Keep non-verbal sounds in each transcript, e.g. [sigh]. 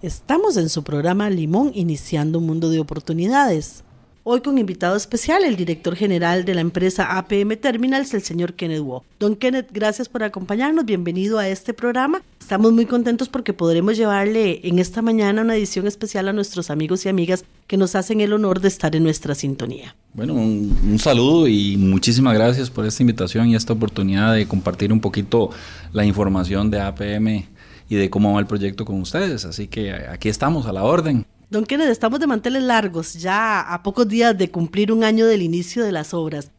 Estamos en su programa Limón Iniciando un Mundo de Oportunidades. Hoy con invitado especial el director general de la empresa APM Terminals, el señor Kenneth Wu. Don Kenneth, gracias por acompañarnos, bienvenido a este programa. Estamos muy contentos porque podremos llevarle en esta mañana una edición especial a nuestros amigos y amigas que nos hacen el honor de estar en nuestra sintonía. Bueno, un, un saludo y muchísimas gracias por esta invitación y esta oportunidad de compartir un poquito la información de APM y de cómo va el proyecto con ustedes. Así que eh, aquí estamos a la orden. Don Kenneth, estamos de manteles largos, ya a pocos días de cumplir un año del inicio de las obras.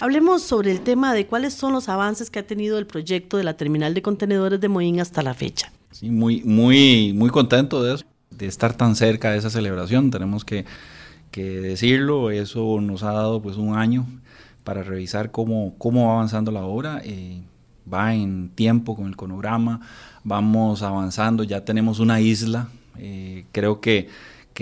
Hablemos sobre el tema de cuáles son los avances que ha tenido el proyecto de la terminal de contenedores de Moín hasta la fecha. Sí, muy, muy, muy contento de eso, de estar tan cerca de esa celebración. Tenemos que, decirlo, eso nos ha dado pues un año para revisar cómo, cómo va avanzando la obra. Eh, va en tiempo con el cronograma, vamos avanzando, ya tenemos una isla, eh, creo que,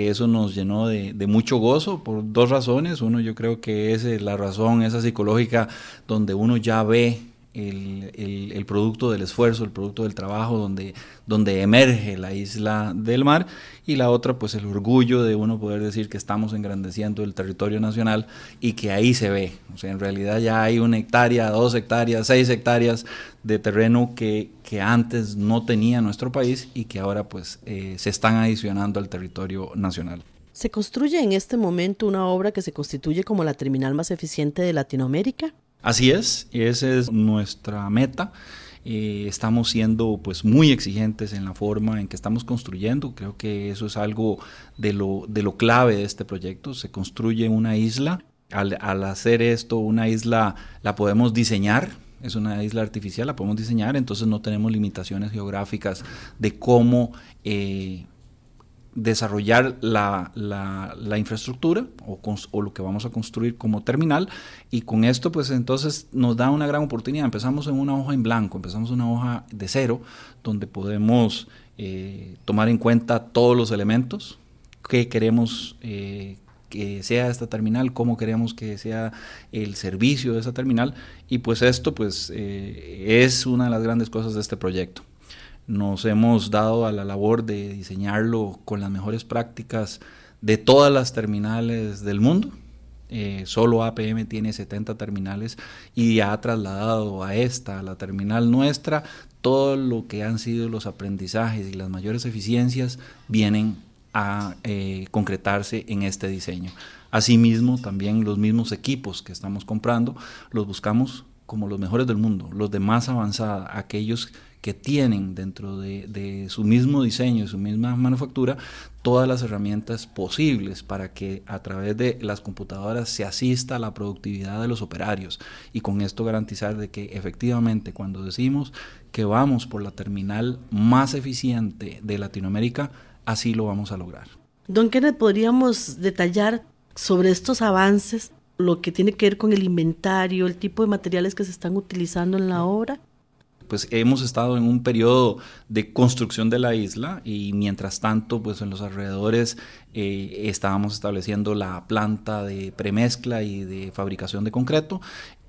eso nos llenó de, de, mucho gozo por dos razones, uno yo creo que es eh, la razón esa psicológica donde uno ya ve el, producto del esfuerzo, el producto del trabajo, donde, donde emerge la isla del mar, y la otra, pues el orgullo de uno poder decir que estamos engrandeciendo el territorio nacional y que ahí se ve. O sea, en realidad ya hay una hectárea, dos hectáreas, seis hectáreas de terreno que, antes no tenía nuestro país y que ahora pues eh, se están adicionando al territorio nacional. ¿Se construye en este momento una obra que se constituye como la terminal más eficiente de Latinoamérica? Así es, esa es nuestra meta. Eh, estamos siendo pues muy exigentes en la forma en que estamos construyendo. Creo que eso es algo de lo, de lo clave de este proyecto. Se construye una isla. Al, hacer esto, una isla la podemos diseñar. Es una isla artificial, la podemos diseñar, entonces no tenemos limitaciones geográficas de cómo eh, desarrollar la, infraestructura o, lo que vamos a construir como terminal y con esto pues entonces nos da una gran oportunidad. Empezamos en una hoja en blanco, empezamos una hoja de cero donde podemos eh, tomar en cuenta todos los elementos que queremos eh, que sea esta terminal, cómo queremos que sea el servicio de esa terminal y pues esto pues eh, es una de las grandes cosas de este proyecto nos hemos dado a la labor de diseñarlo con las mejores prácticas de todas las terminales del mundo. Eh, solo APM tiene 70 terminales y ha trasladado a esta, a la terminal nuestra, todo lo que han sido los aprendizajes y las mayores eficiencias vienen a eh, concretarse en este diseño. Asimismo, también los mismos equipos que estamos comprando los buscamos como los mejores del mundo, los de más avanzada, aquellos que tienen dentro de, su mismo diseño, su misma manufactura, todas las herramientas posibles para que a través de las computadoras se asista a la productividad de los operarios y con esto garantizar de que efectivamente cuando decimos que vamos por la terminal más eficiente de Latinoamérica, así lo vamos a lograr. Don Kenneth, ¿podríamos detallar sobre estos avances lo que tiene que ver con el inventario, el tipo de materiales que se están utilizando en la obra? Pues hemos estado en un periodo de construcción de la isla y mientras tanto, pues en los alrededores eh, estábamos estableciendo la planta de premezcla y de fabricación de concreto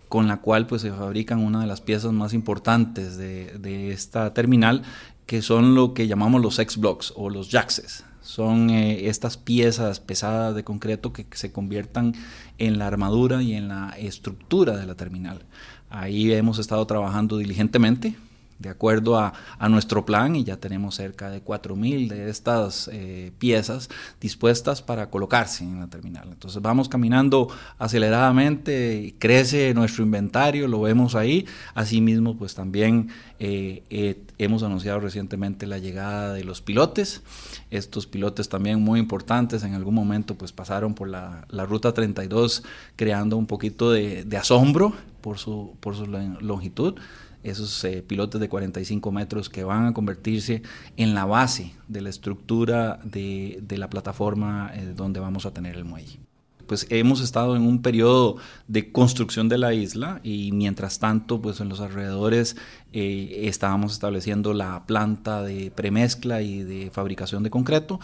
con la cual pues se fabrican una de las piezas más importantes de, de esta terminal, que son lo que llamamos los X-Blocks o los jaxes son eh, estas piezas pesadas de concreto que se conviertan en la armadura y en la estructura de la terminal. Ahí hemos estado trabajando diligentemente de acuerdo a, nuestro plan y ya tenemos cerca de 4.000 de estas eh, piezas dispuestas para colocarse en la terminal. Entonces vamos caminando aceleradamente, crece nuestro inventario, lo vemos ahí. Asimismo, pues también eh, eh, hemos anunciado recientemente la llegada de los pilotes. Estos pilotes también muy importantes, en algún momento pues pasaron por la, la Ruta 32 creando un poquito de, asombro por su, por su longitud esos eh, pilotes de 45 metros que van a convertirse en la base de la estructura de, la plataforma eh, donde vamos a tener el muelle. Pues hemos estado en un periodo de construcción de la isla y mientras tanto, pues en los alrededores eh, estábamos estableciendo la planta de premezcla y de fabricación de concreto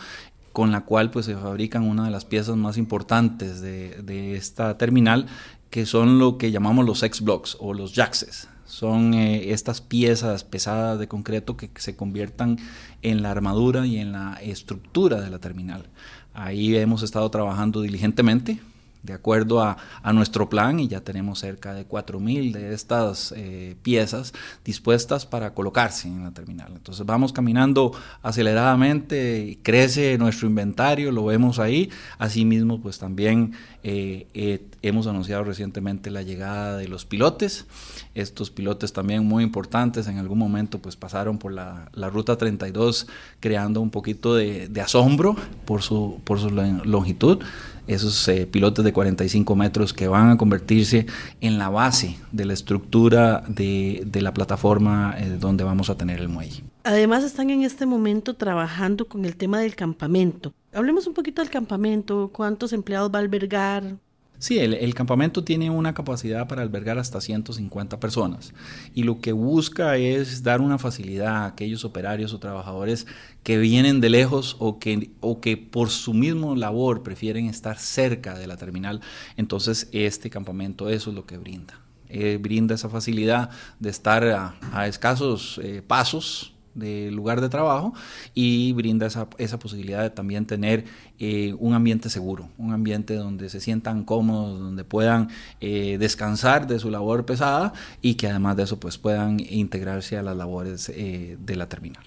con la cual pues, se fabrican una de las piezas más importantes de, de esta terminal, que son lo que llamamos los X-Blocks o los Jaxes. Son eh, estas piezas pesadas de concreto que se conviertan en la armadura y en la estructura de la terminal. Ahí hemos estado trabajando diligentemente de acuerdo a, nuestro plan y ya tenemos cerca de 4.000 de estas eh, piezas dispuestas para colocarse en la terminal. Entonces vamos caminando aceleradamente, crece nuestro inventario, lo vemos ahí. Asimismo, pues también eh, eh, hemos anunciado recientemente la llegada de los pilotes. Estos pilotes también muy importantes en algún momento pues pasaron por la, ruta 32 creando un poquito de, asombro por su, por su longitud esos eh, pilotes de 45 metros que van a convertirse en la base de la estructura de, la plataforma donde vamos a tener el muelle. Además están en este momento trabajando con el tema del campamento. Hablemos un poquito del campamento, cuántos empleados va a albergar, Sí, el, campamento tiene una capacidad para albergar hasta 150 personas y lo que busca es dar una facilidad a aquellos operarios o trabajadores que vienen de lejos o que, o que por su mismo labor prefieren estar cerca de la terminal. Entonces este campamento eso es lo que brinda. Eh, brinda esa facilidad de estar a, escasos eh, pasos de lugar de trabajo y brinda esa, esa posibilidad de también tener eh, un ambiente seguro, un ambiente donde se sientan cómodos, donde puedan eh, descansar de su labor pesada y que además de eso pues puedan integrarse a las labores eh, de la terminal.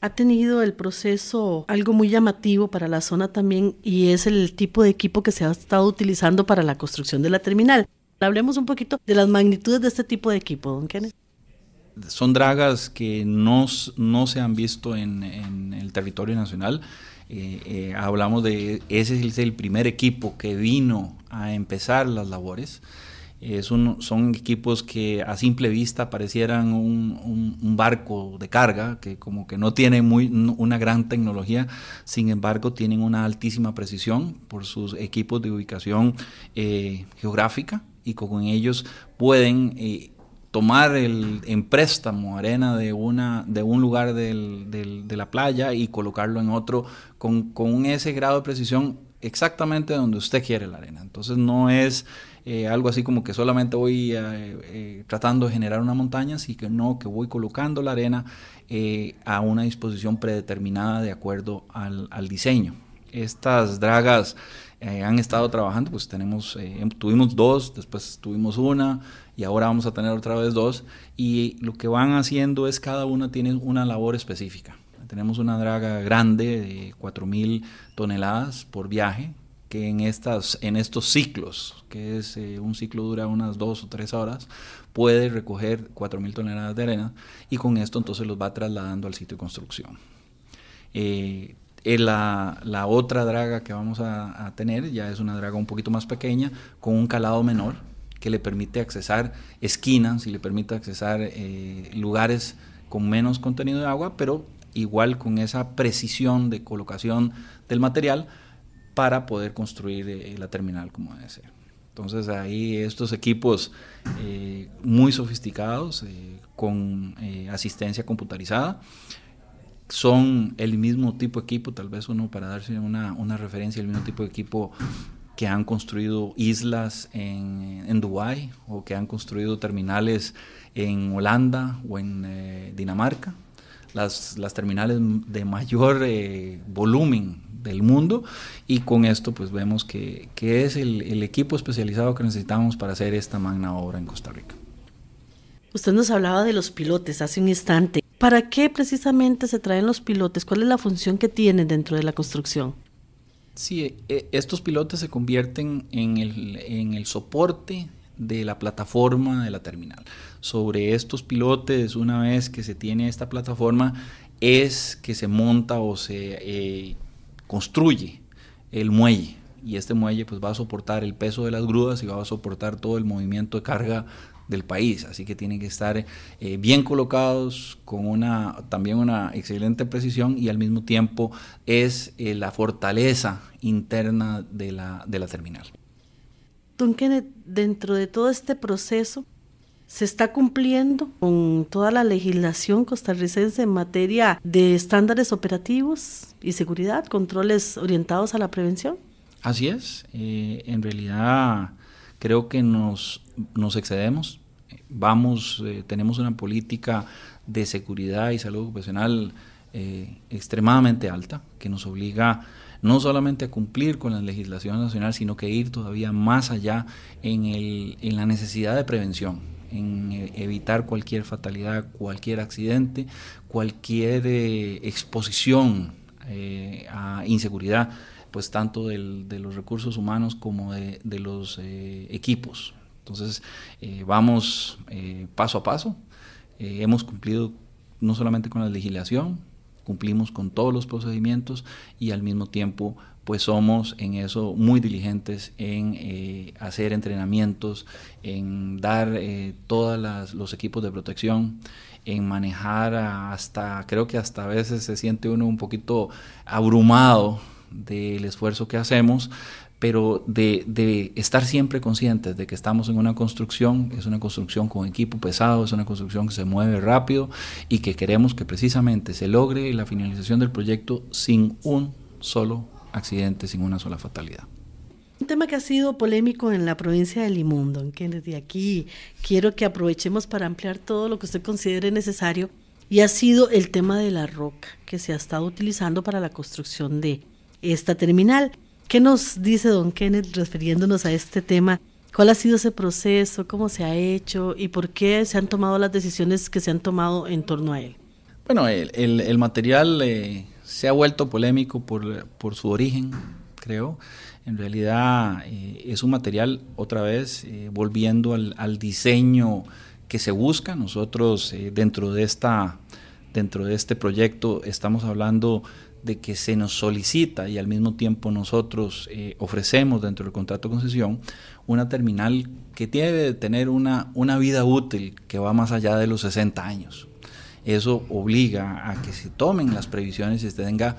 Ha tenido el proceso algo muy llamativo para la zona también y es el tipo de equipo que se ha estado utilizando para la construcción de la terminal. Hablemos un poquito de las magnitudes de este tipo de equipo, don Kenneth son dragas que no, no se han visto en, el territorio nacional. Eh, eh, hablamos de, ese es el, primer equipo que vino a empezar las labores. Es son equipos que a simple vista parecieran un, barco de carga, que como que no tiene muy, una gran tecnología, sin embargo tienen una altísima precisión por sus equipos de ubicación eh, geográfica y con ellos pueden tomar el, en préstamo arena de, una, de un lugar de la playa y colocarlo en otro con, ese grado de precisión exactamente donde usted quiere la arena. Entonces no es eh, algo así como que solamente voy eh, eh, tratando de generar una montaña, sino que no, que voy colocando la arena a una disposición predeterminada de acuerdo al diseño. Estas dragas eh, han estado trabajando, pues tenemos, eh, em, tuvimos dos, después tuvimos una y ahora vamos a tener otra vez dos. Y lo que van haciendo es cada una tiene una labor específica. Tenemos una draga grande de 4.000 toneladas por viaje, que en, estas, en estos ciclos, que es eh, un ciclo dura unas dos o tres horas, puede recoger 4.000 toneladas de arena y con esto entonces los va trasladando al sitio de construcción. La, otra draga que vamos a, tener ya es una draga un poquito más pequeña, con un calado menor, que le permite accesar esquinas y le permite accesar eh, lugares con menos contenido de agua, pero igual con esa precisión de colocación del material para poder construir eh, la terminal como debe ser. Entonces ahí estos equipos eh, muy sofisticados, con asistencia computarizada, son el mismo tipo de equipo, tal vez uno para darse una, una referencia, el mismo tipo de equipo que han construido islas en, en Dubái o que han construido terminales en Holanda o en eh, Dinamarca, las, las, terminales de mayor eh, volumen del mundo y con esto pues vemos que, es el, el equipo especializado que necesitamos para hacer esta magna obra en Costa Rica. Usted nos hablaba de los pilotes hace un instante. ¿Para qué precisamente se traen los pilotes? ¿Cuál es la función que tienen dentro de la construcción? Sí, eh, eh, estos pilotes se convierten en el, soporte de la plataforma de la terminal. Sobre estos pilotes, una vez que se tiene esta plataforma, es que se monta o se eh, construye el muelle. Y este muelle pues, va a soportar el peso de las grúas y va a soportar todo el movimiento de carga del país, así que tienen que estar eh, bien colocados con una también una excelente precisión y al mismo tiempo es eh, la fortaleza interna de la, de la terminal. Don eh, dentro de todo este proceso, ¿se está cumpliendo con toda la legislación costarricense en materia de estándares operativos y seguridad, controles orientados a la prevención? Así es, en realidad Creo que nos, excedemos. Vamos, eh, tenemos una política de seguridad y salud profesional eh, extremadamente alta, que nos obliga no solamente a cumplir con la legislación nacional, sino que ir todavía más allá en, el, en la necesidad de prevención, en eh, evitar cualquier fatalidad, cualquier accidente, cualquier exposición a inseguridad pues tanto de los recursos humanos como de, los eh, equipos. Entonces, eh, vamos eh, paso a paso. hemos cumplido no solamente con la legislación, cumplimos con todos los procedimientos y al mismo tiempo pues somos en eso muy diligentes en hacer entrenamientos, en dar todos los equipos de protección, en manejar hasta, creo que hasta a veces se siente uno un poquito abrumado del esfuerzo que hacemos, pero de, estar siempre conscientes de que estamos en una construcción, es una construcción con equipo pesado, es una construcción que se mueve rápido y que queremos que precisamente se logre la finalización del proyecto sin un solo accidente, sin una sola fatalidad. Un tema que ha sido polémico en la provincia de Limundo, en que desde aquí quiero que aprovechemos para ampliar todo lo que usted considere necesario, y ha sido el tema de la roca que se ha estado utilizando para la construcción de esta terminal. ¿Qué nos dice don Kenneth refiriéndonos a este tema? ¿Cuál ha sido ese proceso? ¿Cómo se ha hecho? ¿Y por qué se han tomado las decisiones que se han tomado en torno a él? Bueno, el, el, material eh, se ha vuelto polémico por, por, su origen, creo. En realidad eh, es un material, otra vez, eh, volviendo al, al, diseño que se busca. Nosotros dentro, de esta, dentro de este proyecto estamos hablando de que se nos solicita y al mismo tiempo nosotros eh, ofrecemos dentro del contrato de concesión una terminal que tiene de tener una, una vida útil que va más allá de los 60 años. Eso obliga a que se tomen las previsiones y se tenga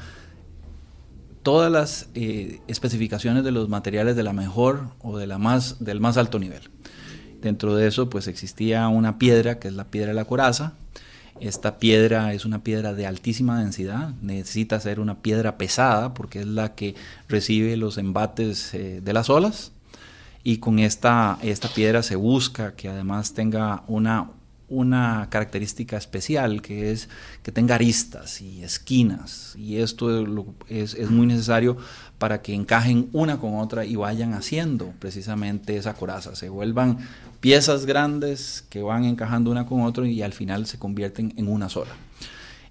todas las eh, especificaciones de los materiales de la mejor o de la más, del más alto nivel. Dentro de eso, pues existía una piedra, que es la piedra de la coraza, esta piedra es una piedra de altísima densidad, necesita ser una piedra pesada porque es la que recibe los embates eh, de las olas y con esta, esta piedra se busca que además tenga una una característica especial que es que tenga aristas y esquinas y esto es, muy necesario para que encajen una con otra y vayan haciendo precisamente esa coraza, se vuelvan piezas grandes que van encajando una con otra y al final se convierten en una sola.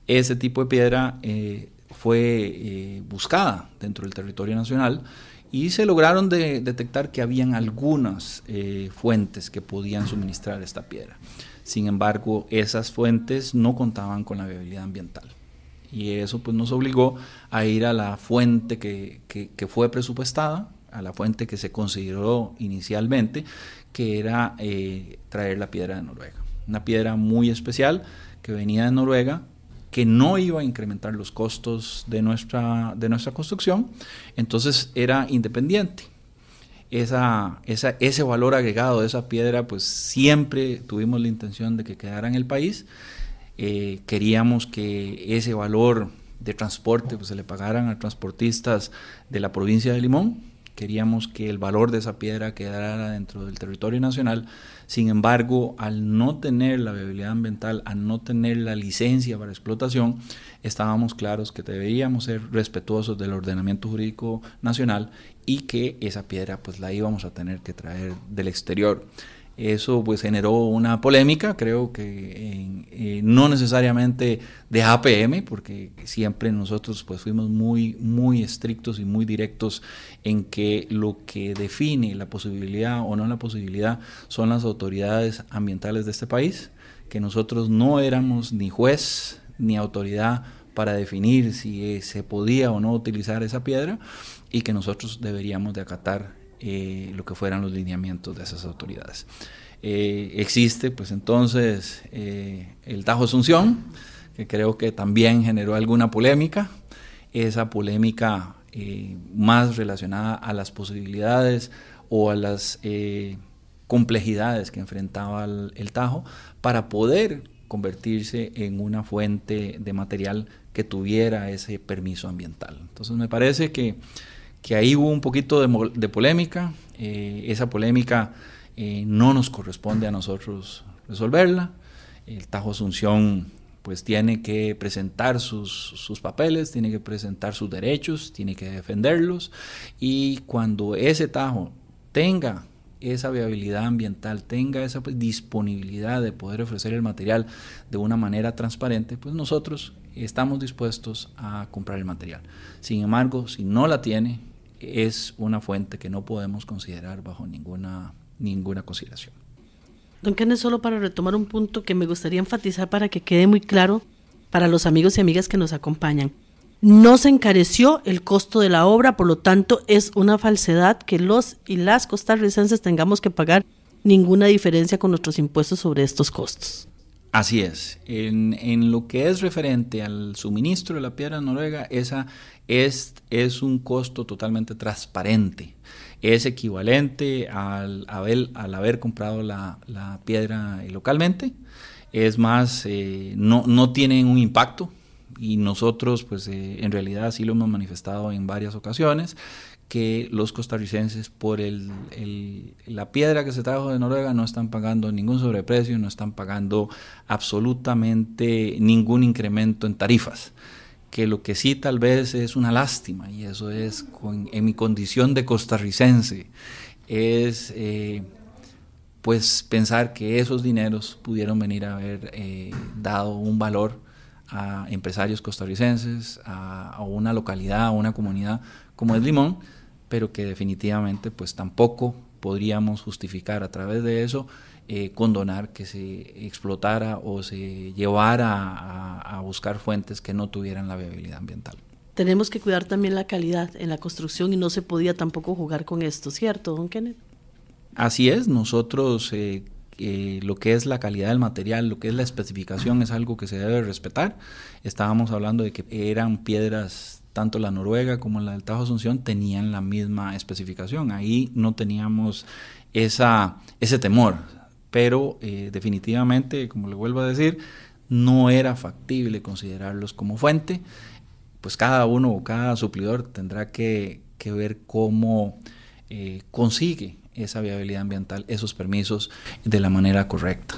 Ese tipo de piedra eh, fue eh, buscada dentro del territorio nacional y se lograron detectar que habían algunas eh, fuentes que podían suministrar esta piedra. Sin embargo, esas fuentes no contaban con la viabilidad ambiental. Y eso pues, nos obligó a ir a la fuente que, fue presupuestada, a la fuente que se consideró inicialmente, que era eh, traer la piedra de Noruega. Una piedra muy especial que venía de Noruega, que no iba a incrementar los costos de nuestra, de nuestra construcción, entonces era independiente ese valor agregado de esa piedra, pues siempre tuvimos la intención de que quedara en el país. Eh, queríamos que ese valor de transporte pues, se le pagaran a transportistas de la provincia de Limón, Queríamos que el valor de esa piedra quedara dentro del territorio nacional. Sin embargo, al no tener la viabilidad ambiental, al no tener la licencia para explotación, estábamos claros que deberíamos ser respetuosos del ordenamiento jurídico nacional y que esa piedra pues la íbamos a tener que traer del exterior. Eso pues generó una polémica, creo que eh, no necesariamente de APM, porque siempre nosotros pues fuimos muy, muy estrictos y muy directos en que lo que define la posibilidad o no la posibilidad son las autoridades ambientales de este país, que nosotros no éramos ni juez ni autoridad para definir si eh, se podía o no utilizar esa piedra y que nosotros deberíamos de acatar eh, lo que fueran los lineamientos de esas autoridades. Eh, existe pues entonces eh, el Tajo Asunción, que creo que también generó alguna polémica, esa polémica más relacionada a las posibilidades o a las complejidades que enfrentaba el Tajo para poder convertirse en una fuente de material que tuviera ese permiso ambiental. Entonces me parece que que ahí hubo un poquito de, polémica. Eh, esa polémica eh, no nos corresponde a nosotros resolverla. El Tajo Asunción pues tiene que presentar sus, sus, papeles, tiene que presentar sus derechos, tiene que defenderlos y cuando ese Tajo tenga esa viabilidad ambiental, tenga esa pues, disponibilidad de poder ofrecer el material de una manera transparente, pues nosotros estamos dispuestos a comprar el material. Sin embargo, si no la tiene, es una fuente que no podemos considerar bajo ninguna, ninguna consideración. Don Kenneth, solo para retomar un punto que me gustaría enfatizar para que quede muy claro para los amigos y amigas que nos acompañan. No se encareció el costo de la obra, por lo tanto es una falsedad que los y las costarricenses tengamos que pagar ninguna diferencia con nuestros impuestos sobre estos costos. Así es. En, en, lo que es referente al suministro de la piedra noruega, esa es, un costo totalmente transparente. Es equivalente al haber, haber comprado la, piedra localmente. Es más, eh, no, no tienen un impacto y nosotros pues eh, en realidad sí lo hemos manifestado en varias ocasiones que los costarricenses por el, la piedra que se trajo de Noruega no están pagando ningún sobreprecio, no están pagando absolutamente ningún incremento en tarifas que lo que sí tal vez es una lástima, y eso es en mi condición de costarricense, es eh, pues pensar que esos dineros pudieron venir a haber eh, dado un valor a empresarios costarricenses, a, a, una localidad, a una comunidad como es Limón, pero que definitivamente pues tampoco podríamos justificar a través de eso eh, condonar que se explotara o se llevara a, buscar fuentes que no tuvieran la viabilidad ambiental. Tenemos que cuidar también la calidad en la construcción y no se podía tampoco jugar con esto, ¿cierto, don Kenneth? Así es, nosotros eh, eh, lo que es la calidad del material, lo que es la especificación es algo que se debe respetar. Estábamos hablando de que eran piedras, tanto la noruega como la del Tajo Asunción tenían la misma especificación. Ahí no teníamos esa, ese temor pero eh, definitivamente, como le vuelvo a decir, no era factible considerarlos como fuente, pues cada uno o cada suplidor tendrá que, ver cómo eh, consigue esa viabilidad ambiental, esos permisos de la manera correcta.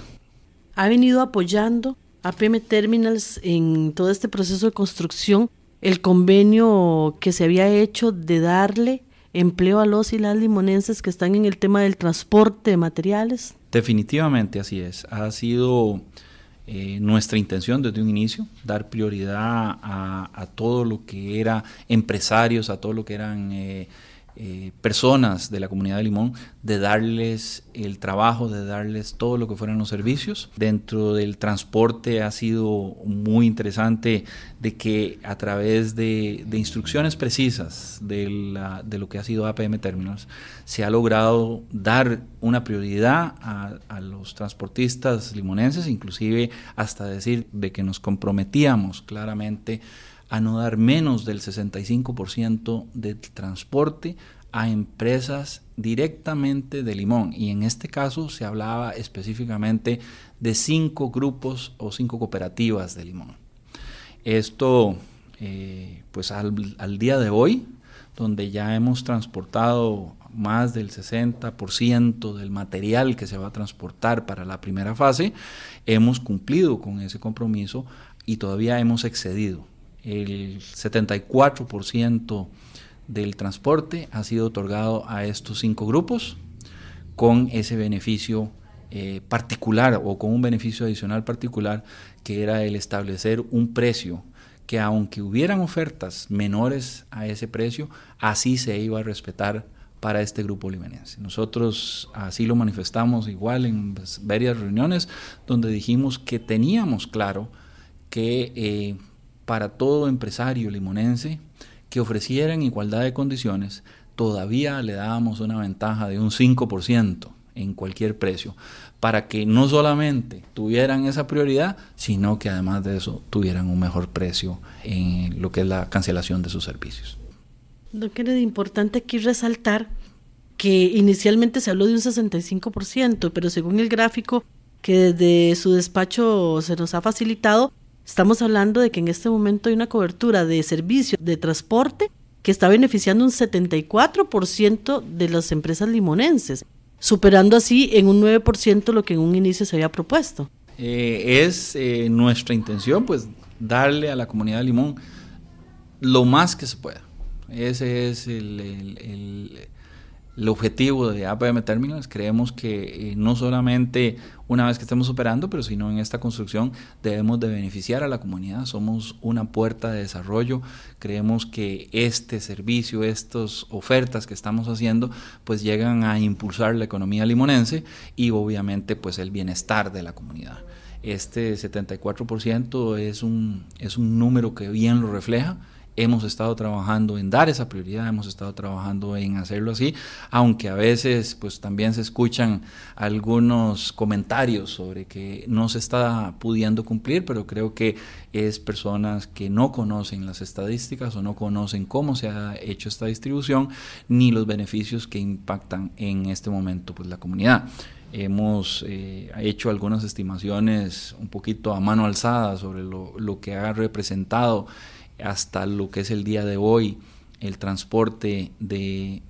Ha venido apoyando a PM Terminals en todo este proceso de construcción el convenio que se había hecho de darle empleo a los y las limonenses que están en el tema del transporte de materiales? Definitivamente así es. Ha sido eh, nuestra intención desde un inicio, dar prioridad a, todo lo que era empresarios, a todo lo que eran... Eh, eh, personas de la comunidad de Limón, de darles el trabajo, de darles todo lo que fueran los servicios. Dentro del transporte ha sido muy interesante de que a través de, instrucciones precisas de, de, lo que ha sido APM Terminals, se ha logrado dar una prioridad a, a los transportistas limonenses, inclusive hasta decir de que nos comprometíamos claramente a no dar menos del 65% del transporte a empresas directamente de Limón. Y en este caso se hablaba específicamente de cinco grupos o cinco cooperativas de Limón. Esto, eh, pues al, al día de hoy, donde ya hemos transportado más del 60% del material que se va a transportar para la primera fase, hemos cumplido con ese compromiso y todavía hemos excedido el 74% del transporte ha sido otorgado a estos cinco grupos con ese beneficio eh, particular o con un beneficio adicional particular que era el establecer un precio que aunque hubieran ofertas menores a ese precio, así se iba a respetar para este grupo limenense. Nosotros así lo manifestamos igual en varias reuniones donde dijimos que teníamos claro que eh, para todo empresario limonense que ofreciera en igualdad de condiciones, todavía le dábamos una ventaja de un 5% en cualquier precio, para que no solamente tuvieran esa prioridad, sino que además de eso tuvieran un mejor precio en lo que es la cancelación de sus servicios. Lo que es importante aquí resaltar que inicialmente se habló de un 65%, pero según el gráfico que desde su despacho se nos ha facilitado, Estamos hablando de que en este momento hay una cobertura de servicios de transporte que está beneficiando un 74% de las empresas limonenses, superando así en un 9% lo que en un inicio se había propuesto. Eh, es eh, nuestra intención, pues, darle a la comunidad de Limón lo más que se pueda. Ese es el el objetivo de APM Terminals. Creemos que eh, no solamente una vez que estemos operando, pero sino en esta construcción debemos de beneficiar a la comunidad. Somos una puerta de desarrollo. Creemos que este servicio, estas ofertas que estamos haciendo, pues llegan a impulsar la economía limonense y obviamente pues el bienestar de la comunidad. Este 74% es un, es un número que bien lo refleja hemos estado trabajando en dar esa prioridad, hemos estado trabajando en hacerlo así, aunque a veces pues también se escuchan algunos comentarios sobre que no se está pudiendo cumplir, pero creo que es personas que no conocen las estadísticas o no conocen cómo se ha hecho esta distribución ni los beneficios que impactan en este momento pues la comunidad. Hemos eh, hecho algunas estimaciones un poquito a mano alzada sobre lo, lo que ha representado hasta lo que es el día de hoy el transporte de,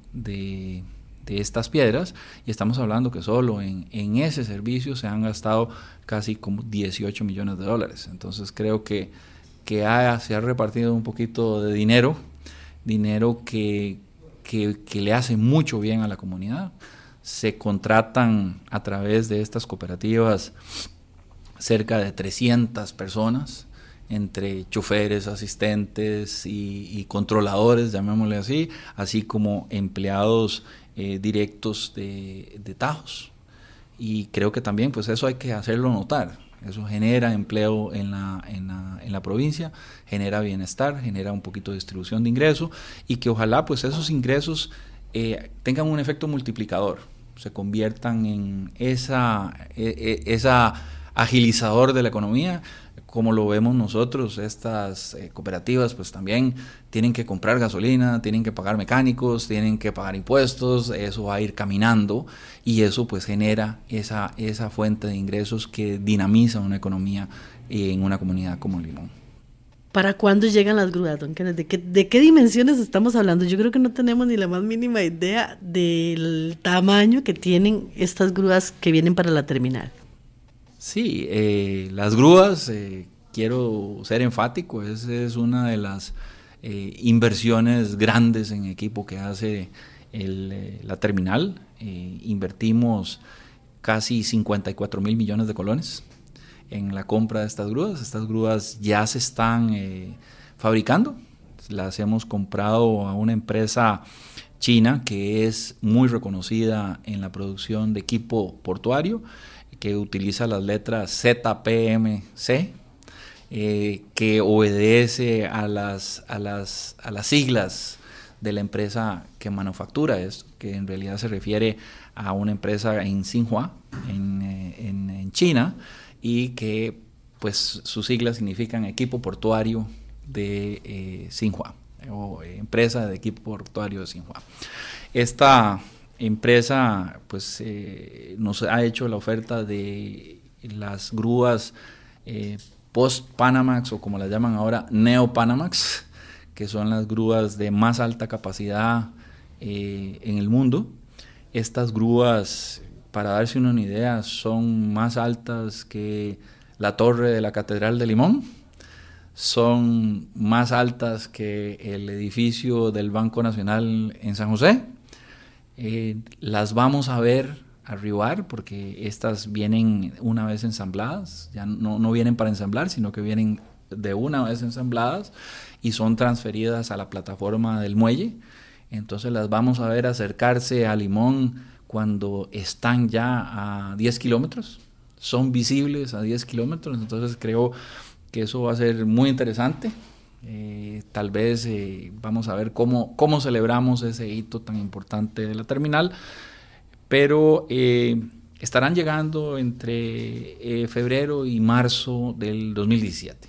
estas piedras y estamos hablando que solo en, ese servicio se han gastado casi como 18 millones de dólares. Entonces creo que, que se ha repartido un poquito de dinero, dinero que le hace mucho bien a la comunidad. Se contratan a través de estas cooperativas cerca de 300 personas entre choferes, asistentes y, controladores, llamémosle así, así como empleados eh, directos de, Tajos. Y creo que también pues eso hay que hacerlo notar. Eso genera empleo en la, en, la, provincia, genera bienestar, genera un poquito de distribución de ingresos y que ojalá pues esos ingresos eh, tengan un efecto multiplicador, se conviertan en esa, e, e, esa agilizador de la economía, como lo vemos nosotros, estas eh, cooperativas pues también tienen que comprar gasolina, tienen que pagar mecánicos, tienen que pagar impuestos, eso va a ir caminando y eso pues genera esa, esa fuente de ingresos que dinamiza una economía en una comunidad como Limón. ¿Para cuándo llegan las grúas, don ¿De qué, ¿De qué, dimensiones estamos hablando? Yo creo que no tenemos ni la más mínima idea del tamaño que tienen estas grúas que vienen para la terminal. Sí, eh, las grúas, eh, quiero ser enfático, esa es una de las eh, inversiones grandes en equipo que hace eh, la terminal. invertimos casi 54 mil millones de colones en la compra de estas grúas. Estas grúas ya se están fabricando, las hemos comprado a una empresa China, que es muy reconocida en la producción de equipo portuario, que utiliza las letras ZPMC, eh, que obedece a las, a, las, a las siglas de la empresa que manufactura esto, que en realidad se refiere a una empresa en Xinhua, en, eh, China, y que pues sus siglas significan equipo portuario de eh, Xinhua o eh, empresa de equipo portuario de San Esta empresa pues eh, nos ha hecho la oferta de las grúas eh, post Panamax o como las llaman ahora Neo Panamax que son las grúas de más alta capacidad en el mundo estas grúas para darse una idea son más altas que la torre de la catedral de Limón son más altas que el edificio del Banco Nacional en San José. Eh, las vamos a ver arribar porque estas vienen una vez ensambladas, ya no, no vienen para ensamblar, sino que vienen de una vez ensambladas y son transferidas a la plataforma del muelle. Entonces las vamos a ver acercarse a Limón cuando están ya a 10 kilómetros, son visibles a 10 kilómetros, entonces creo eso va a ser muy interesante. Eh, tal vez eh, vamos a ver cómo, cómo celebramos ese hito tan importante de la terminal, pero eh, estarán llegando entre febrero y marzo del 2017.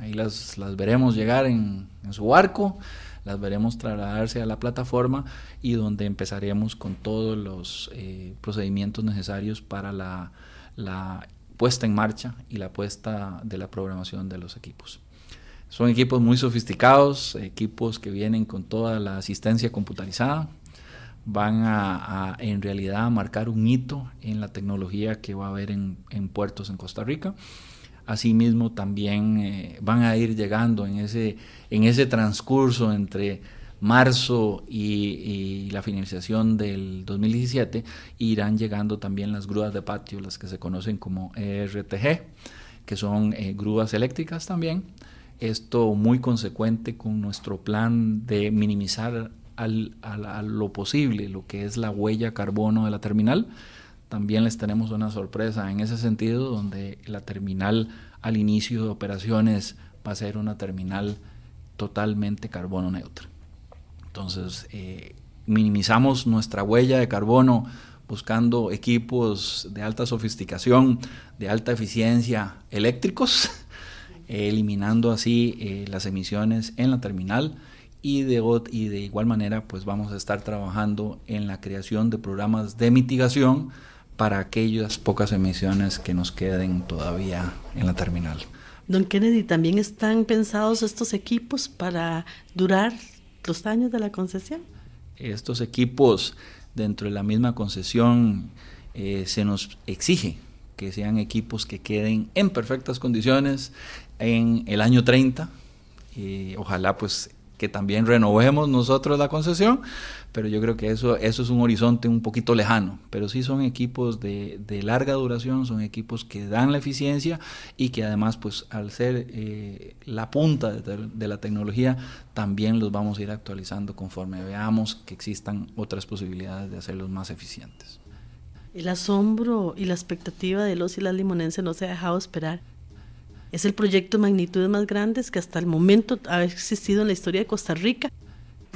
Ahí las, las veremos llegar en, su barco, las veremos trasladarse a la plataforma y donde empezaremos con todos los procedimientos necesarios para la, la puesta en marcha y la puesta de la programación de los equipos. Son equipos muy sofisticados, equipos que vienen con toda la asistencia computarizada, van a, en realidad marcar un hito en la tecnología que va a haber en, puertos en Costa Rica. Asimismo, también eh, van a ir llegando en ese, en ese transcurso entre marzo y, la finalización del 2017 irán llegando también las grúas de patio, las que se conocen como e RTG, que son eh, grúas eléctricas también. Esto muy consecuente con nuestro plan de minimizar a lo posible lo que es la huella carbono de la terminal. También les tenemos una sorpresa en ese sentido, donde la terminal al inicio de operaciones va a ser una terminal totalmente carbono neutra. Entonces, eh, minimizamos nuestra huella de carbono buscando equipos de alta sofisticación, de alta eficiencia eléctricos, [laughs] eh, eliminando así eh, las emisiones en la terminal y de, y de igual manera pues vamos a estar trabajando en la creación de programas de mitigación para aquellas pocas emisiones que nos queden todavía en la terminal. Don Kennedy, ¿también están pensados estos equipos para durar los años de la concesión. Estos equipos dentro de la misma concesión eh, se nos exige que sean equipos que queden en perfectas condiciones en el año 30. y eh, ojalá pues que también renovemos nosotros la concesión pero yo creo que eso, eso es un horizonte un poquito lejano. Pero sí son equipos de, de larga duración, son equipos que dan la eficiencia y que además, pues al ser eh, la punta de, de, la tecnología, también los vamos a ir actualizando conforme veamos que existan otras posibilidades de hacerlos más eficientes. El asombro y la expectativa de los y las limonenses no se ha dejado esperar. Es el proyecto de magnitudes más grandes que hasta el momento ha existido en la historia de Costa Rica.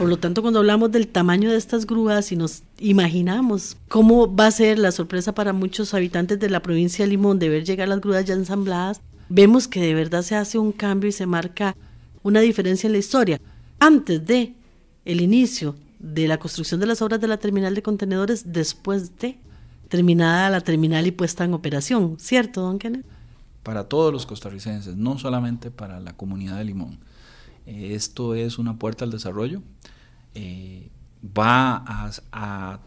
Por lo tanto, cuando hablamos del tamaño de estas grúas y nos imaginamos cómo va a ser la sorpresa para muchos habitantes de la provincia de Limón de ver llegar las grúas ya ensambladas, vemos que de verdad se hace un cambio y se marca una diferencia en la historia. Antes de el inicio de la construcción de las obras de la terminal de contenedores, después de terminada la terminal y puesta en operación, ¿cierto, don Kenneth? Para todos los costarricenses, no solamente para la comunidad de Limón eh, esto es una puerta al desarrollo. Eh, va a,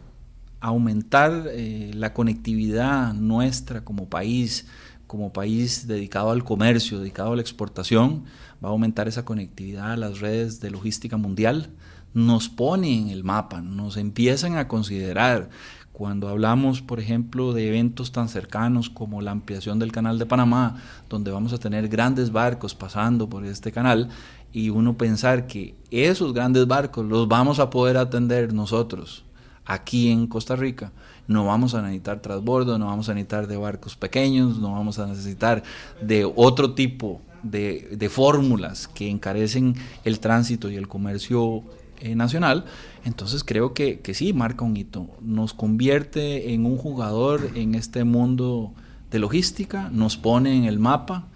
aumentar eh, la conectividad nuestra como país, como país dedicado al comercio, dedicado a la exportación, va a aumentar esa conectividad a las redes de logística mundial, nos pone en el mapa, nos empiezan a considerar. Cuando hablamos, por ejemplo, de eventos tan cercanos como la ampliación del canal de Panamá, donde vamos a tener grandes barcos pasando por este canal, y uno pensar que esos grandes barcos los vamos a poder atender nosotros aquí en Costa Rica. No vamos a necesitar transbordo, no vamos a necesitar de barcos pequeños, no vamos a necesitar de otro tipo de, fórmulas que encarecen el tránsito y el comercio eh, nacional. Entonces creo que, que sí, marca un hito. Nos convierte en un jugador en este mundo de logística, nos pone en el mapa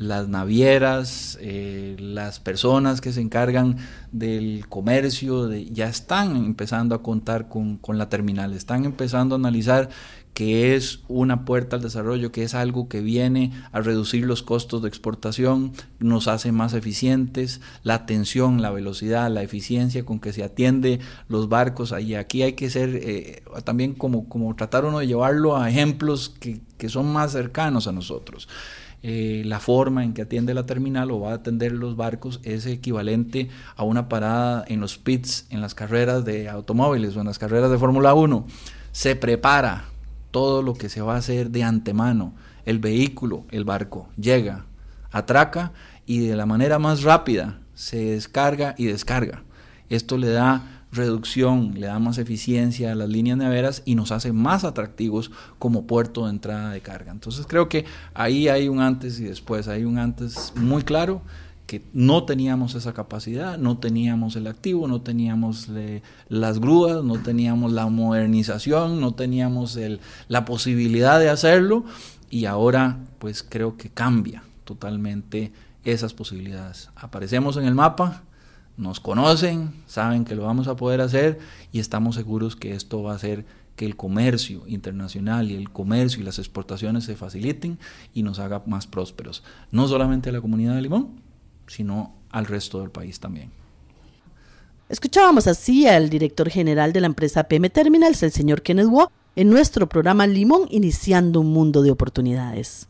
las navieras, eh, las personas que se encargan del comercio, ya están empezando a contar con, la terminal, están empezando a analizar que es una puerta al desarrollo, que es algo que viene a reducir los costos de exportación, nos hace más eficientes, la atención, la velocidad, la eficiencia con que se atiende los barcos. Y aquí hay que ser eh, también como, tratar uno de llevarlo a ejemplos que son más cercanos a nosotros. Eh, la forma en que atiende la terminal o va a atender los barcos es equivalente a una parada en los pits, en las carreras de automóviles o en las carreras de Fórmula 1. Se prepara todo lo que se va a hacer de antemano. El vehículo, el barco, llega, atraca y de la manera más rápida se descarga y descarga. Esto le da reducción, le da más eficiencia a las líneas neveras y nos hace más atractivos como puerto de entrada de carga. Entonces creo que ahí hay un antes y después, hay un antes muy claro que no teníamos esa capacidad, no teníamos el activo, no teníamos las grúas, no teníamos la modernización, no teníamos la posibilidad de hacerlo y ahora pues creo que cambia totalmente esas posibilidades. Aparecemos en el mapa, nos conocen, saben que lo vamos a poder hacer y estamos seguros que esto va a hacer que el comercio internacional y el comercio y las exportaciones se faciliten y nos haga más prósperos, no solamente a la comunidad de Limón, sino al resto del país también. Escuchábamos así al director general de la empresa PM Terminals, el señor Kenneth en nuestro programa Limón, iniciando un mundo de oportunidades.